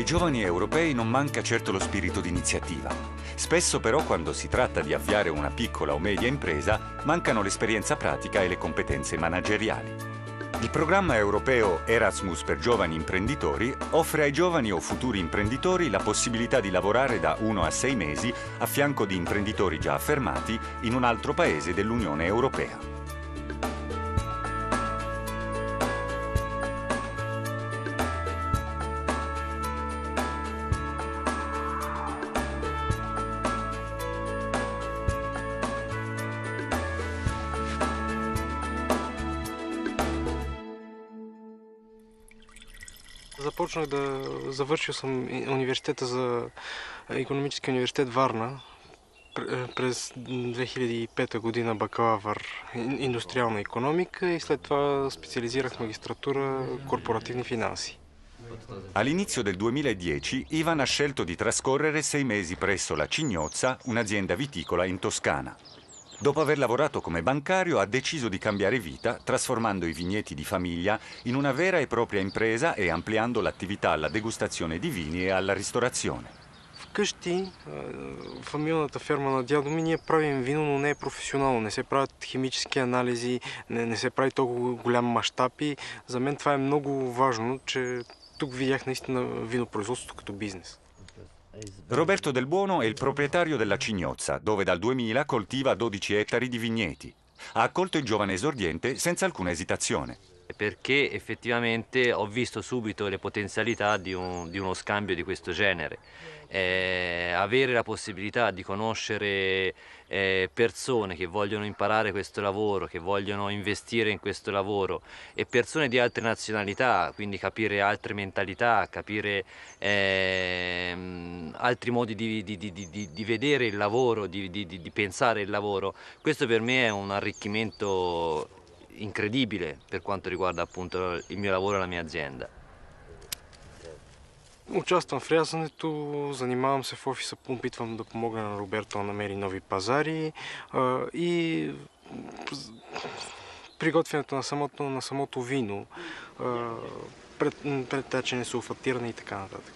Ai giovani europei non manca certo lo spirito di iniziativa. Spesso però quando si tratta di avviare una piccola o media impresa mancano l'esperienza pratica e le competenze manageriali. Il programma europeo Erasmus per giovani imprenditori offre ai giovani o futuri imprenditori la possibilità di lavorare da 1 a 6 mesi a fianco di imprenditori già affermati in un altro paese dell'Unione Europea. Започнах да завършил съм университета за економически университет Варна през 2005 година бакалавър индустриална економика и след това специализирах магистратура корпоративни финанси. All'inizio del 2010 Ivan ha scelto di trascorrere sei mesi presso la Cignozza, un'azienda viticola in Toscana. Dopo aver lavorato come bancario ha deciso di cambiare vita trasformando i vigneti di famiglia in una vera e propria impresa e ampliando l'attività alla degustazione di vini e alla ristorazione. Вкъщи, фамилната ферма на дядо ми, ние правим вино, но не е професионално. Не се правят химически анализи, не, не се прави толкова голям мащаб и за мен това е много важно, че тук видях наистина винопроизводството като бизнес. Roberto Del Buono è il proprietario della Cignozza, dove dal 2000 coltiva 12 ettari di vigneti. Ha accolto il giovane esordiente senza alcuna esitazione perché effettivamente ho visto subito le potenzialità di, un, di uno scambio di questo genere. Eh, avere la possibilità di conoscere eh, persone che vogliono imparare questo lavoro, che vogliono investire in questo lavoro e persone di altre nazionalità, quindi capire altre mentalità, capire eh, altri modi di, di, di, di, vedere il lavoro, di pensare il lavoro, questo per me è un arricchimento incredibile per quanto riguarda appunto il mio lavoro e la mia azienda. Участвам в рязането, занимавам се в офиса, опитвам да помогна на Роберто да намери нови пазари а, и приготвянето на самото, на самото вино, а, пред, предтачене, сулфатиране и така нататък.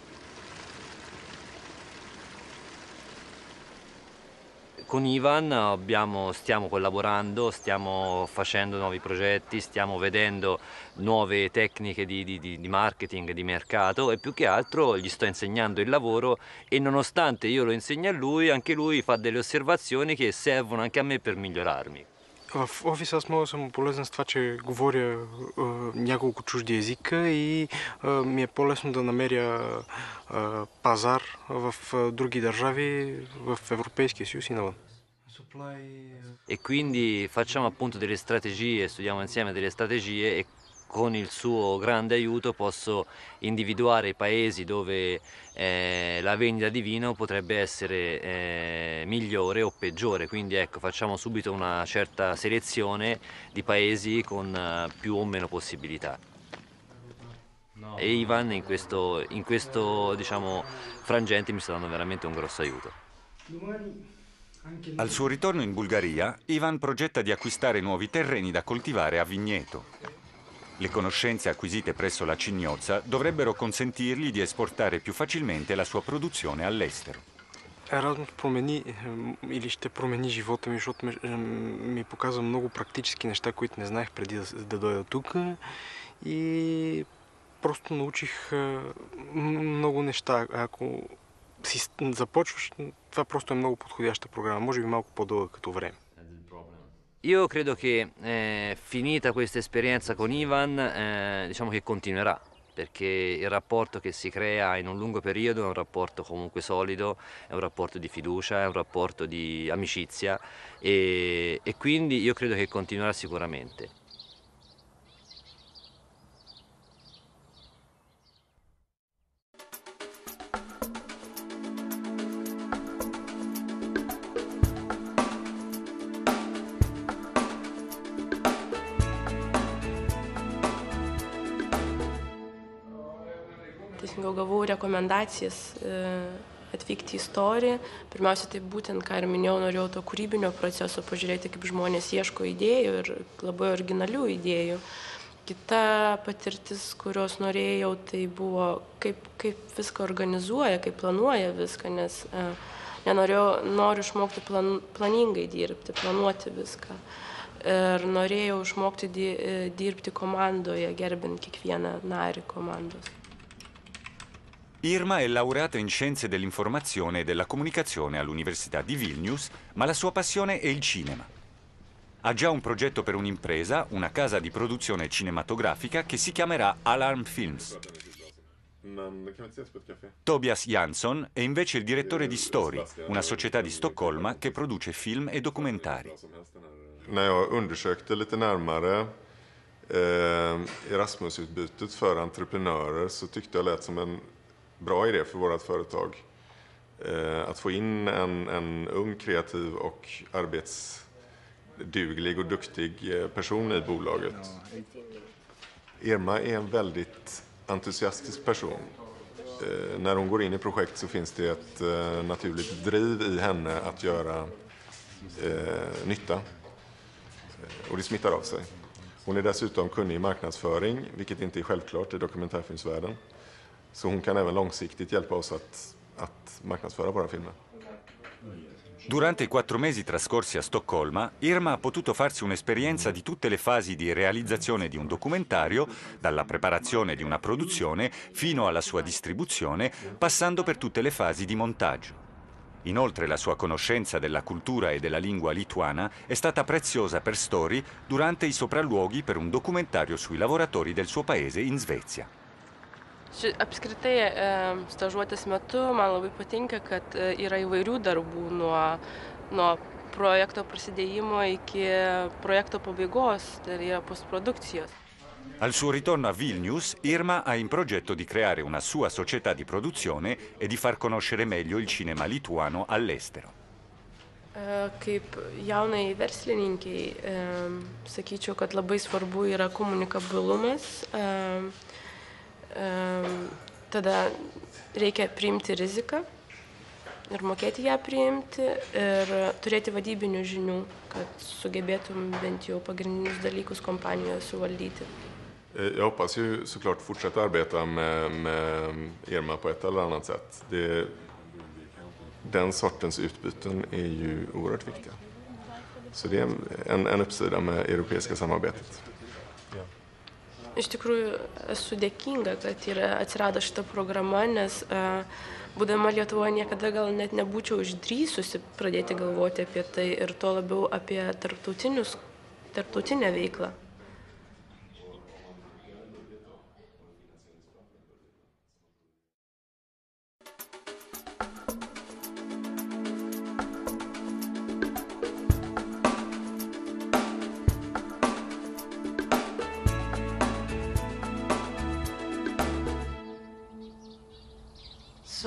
Con Ivan abbiamo, stiamo collaborando, stiamo facendo nuovi progetti, stiamo vedendo nuove tecniche di, di, di, marketing, di mercato e più che altro gli sto insegnando il lavoro e nonostante io lo insegni a lui, anche lui fa delle osservazioni che servono anche a me per migliorarmi. В офиса аз много съм полезен с това, че говоря е, няколко чужди езика и е, ми е по-лесно да намеря е, пазар в други държави, в Европейския съюз и навън. E quindi facciamo appunto delle strategie, studiamo insieme delle strategie e con il suo grande aiuto posso individuare i paesi dove eh, la vendita di vino potrebbe essere eh, migliore o peggiore, quindi ecco facciamo subito una certa selezione di paesi con eh, più o meno possibilità e Ivan in questo, in questo diciamo, frangente mi sta dando veramente un grosso aiuto. Al suo ritorno in Bulgaria, Ivan progetta di acquistare nuovi terreni da coltivare a vigneto. Le conoscenze acquisite presso la Cignozza dovrebbero consentirgli di esportare più facilmente la sua produzione all'estero. Erasmus промени или ще промени живота ми, защото ми показва много практически неща, които не знаех преди да, просто научих много неща. Ако си започваш, това просто е много подходяща програма, може би малко по-дълга като време. Io credo che eh, finita questa esperienza con Ivan, eh, diciamo che continuerà, perché il rapporto che si crea in un lungo periodo è un rapporto comunque solido, è un rapporto di fiducia, è un rapporto di amicizia e, e quindi io credo che continuerà sicuramente. gavau rekomendacijas e, atvykti į istoriją. Pirmiausia, tai būtent, ką ir minėjau, norėjau to kūrybinio proceso pažiūrėti, kaip žmonės ieško idėjų ir labai originalių idėjų. Kita patirtis, kurios norėjau, tai buvo, kaip, kaip viską organizuoja, kaip planuoja viską, nes e, nenorėjau, noriu išmokti plan, planingai dirbti, planuoti viską. Ir norėjau išmokti di, e, dirbti komandoje, gerbint kiekvieną narį komandos. Irma è laureata in scienze dell'informazione e della comunicazione all'Università di Vilnius, ma la sua passione è il cinema. Ha già un progetto per un'impresa, una casa di produzione cinematografica che si chiamerà Alarm Films. Tobias Jansson è invece il direttore di Story, una società di Stoccolma che produce film e documentari. När jag undersökte lite närmare eh, Erasmusutbytet för entreprenörer så tyckte jag lät som en bra idé för vårt företag. Eh, att få in en, en ung, kreativ och arbetsduglig och duktig eh, person i bolaget. Irma är en väldigt entusiastisk person. Eh, när hon går in i projekt så finns det ett naturligt driv i henne att göra nytta. Och det smittar av sig. Hon är dessutom kunnig i marknadsföring, vilket inte är självklart i dokumentärfilmsvärlden. Så hon kan även långsiktigt hjälpa oss att, att marknadsföra våra filmer. Durante i quattro mesi trascorsi a Stoccolma, Irma ha potuto farsi un'esperienza di tutte le fasi di realizzazione di un documentario, dalla preparazione di una produzione fino alla sua distribuzione, passando per tutte le fasi di montaggio. Inoltre la sua conoscenza della cultura e della lingua lituana è stata preziosa per Story durante i sopralluoghi per un documentario sui lavoratori del suo paese in Svezia. Ši, apskritai stažuotės metu man labai patinka, kad yra įvairių darbų nuo, nuo projekto prasidėjimo iki projekto pabaigos, tai yra postprodukcijos. Al suo ritorno a Vilnius, Irma ha in progetto di creare una sua società di produzione e di far conoscere meglio il cinema lituano all'estero. Kaip jaunai verslininkiai, sakyčiau, kad labai svarbu yra komunikabilumas. E, Tada reikia priimti riziką ir mokėti ją priimti ir turėti vadybinių žinių, kad sugebėtum bent jau pagrindinius dalykus kompanijoje suvaldyti. Jag hoppas ju såklart fortsätta arbeta med, med Irma på ett eller annat sätt. Det, den sortens utbyten är ju oerhört viktiga. Så det är en, en uppsida med europeiska samarbetet. Iš tikrųjų, esu dėkinga, kad yra atsirado šita programa, nes e, būdama Lietuvoje niekada gal net nebūčiau išdrysusi pradėti galvoti apie tai ir tuo labiau apie tarptautinę veiklą.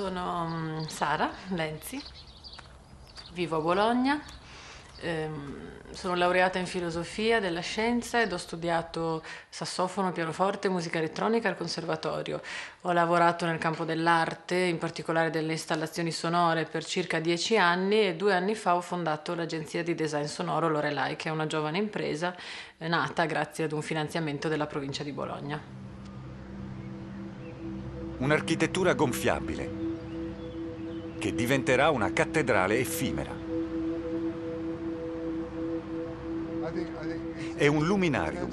Sono mm, Sara Lenzi, vivo a Bologna, ehm, sono laureata in filosofia della scienza ed ho studiato sassofono, pianoforte e musica elettronica al conservatorio. Ho lavorato nel campo dell'arte, in particolare delle installazioni sonore, per circa dieci anni e due anni fa ho fondato l'agenzia di design sonoro Lorelai, che è una giovane impresa nata grazie ad un finanziamento della provincia di Bologna. Un'architettura gonfiabile che diventerà una cattedrale effimera. È un luminarium,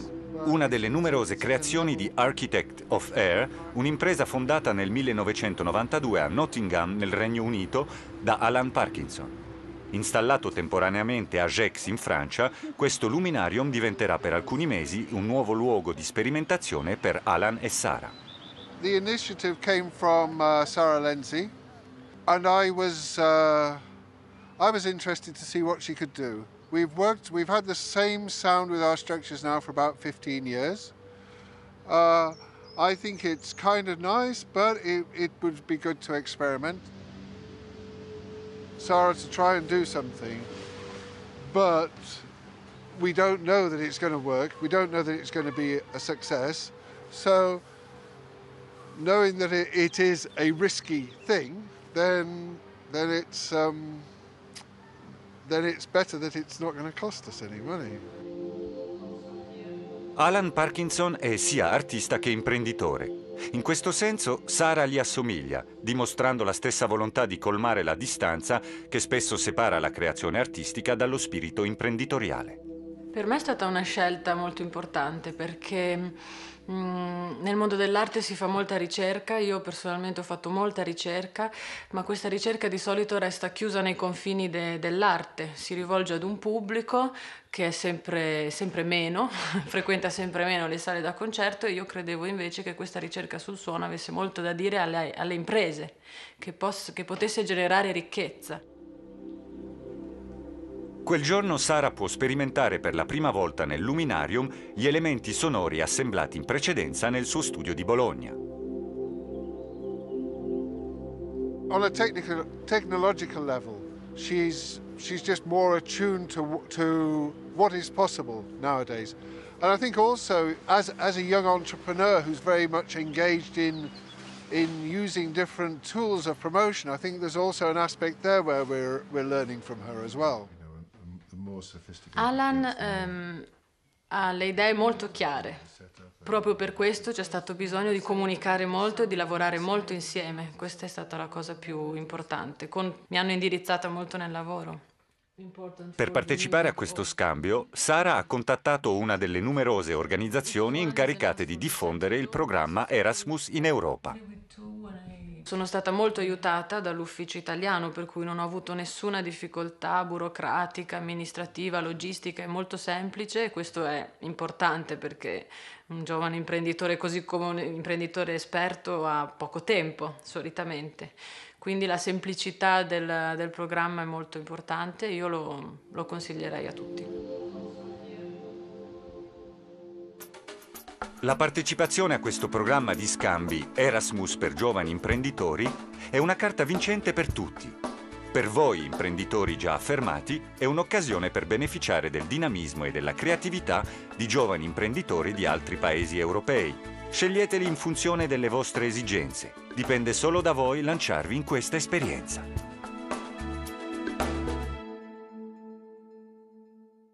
una delle numerose creazioni di Architect of Air, un'impresa fondata nel 1992 a Nottingham, nel Regno Unito, da Alan Parkinson. Installato temporaneamente a Gex in Francia, questo luminarium diventerà per alcuni mesi un nuovo luogo di sperimentazione per Alan e Sara. L'iniziativa initiative came from uh, Sara Lenzi, and I was uh, I was interested to see what she could do. We've worked, we've had the same sound with our structures now for about 15 years. Uh, I think it's kind of nice, but it, it would be good to experiment. Sarah to try and do something, but we don't know that it's going to work. We don't know that it's going to be a success. So knowing that it, it is a risky thing, then then it's um, then it's better that it's not going to cost us any money. Alan Parkinson è sia artista che imprenditore. In questo senso Sara gli assomiglia, dimostrando la stessa volontà di colmare la distanza che spesso separa la creazione artistica dallo spirito imprenditoriale. Per me è stata una scelta molto importante perché mm, nel mondo dell'arte si fa molta ricerca, io personalmente ho fatto molta ricerca, ma questa ricerca di solito resta chiusa nei confini de- dell'arte, si rivolge ad un pubblico che è sempre, sempre meno, frequenta sempre meno le sale da concerto e io credevo invece che questa ricerca sul suono avesse molto da dire alle, alle imprese, che, poss- che potesse generare ricchezza. Quel giorno Sara può sperimentare per la prima volta nel Luminarium gli elementi sonori assemblati in precedenza nel suo studio di Bologna. on a technical technological level, she's she's just more attuned to to what is possible nowadays. And I think also as as a young entrepreneur who's very much engaged in in using different tools of promotion, I think there's also an aspect there where we're we're learning from her as well. Alan ehm, ha le idee molto chiare. Proprio per questo c'è stato bisogno di comunicare molto e di lavorare molto insieme. Questa è stata la cosa più importante. Con... mi hanno indirizzata molto nel lavoro. Per partecipare a questo scambio, Sara ha contattato una delle numerose organizzazioni incaricate di diffondere il programma Erasmus in Europa. Sono stata molto aiutata dall'ufficio italiano, per cui non ho avuto nessuna difficoltà burocratica, amministrativa, logistica, è molto semplice e questo è importante perché un giovane imprenditore così come un imprenditore esperto ha poco tempo solitamente. Quindi la semplicità del, del programma è molto importante, e io lo, lo consiglierei a tutti. La partecipazione a questo programma di scambi Erasmus per giovani imprenditori è una carta vincente per tutti. Per voi imprenditori già affermati è un'occasione per beneficiare del dinamismo e della creatività di giovani imprenditori di altri paesi europei. Sceglieteli in funzione delle vostre esigenze. Dipende solo da voi lanciarvi in questa esperienza.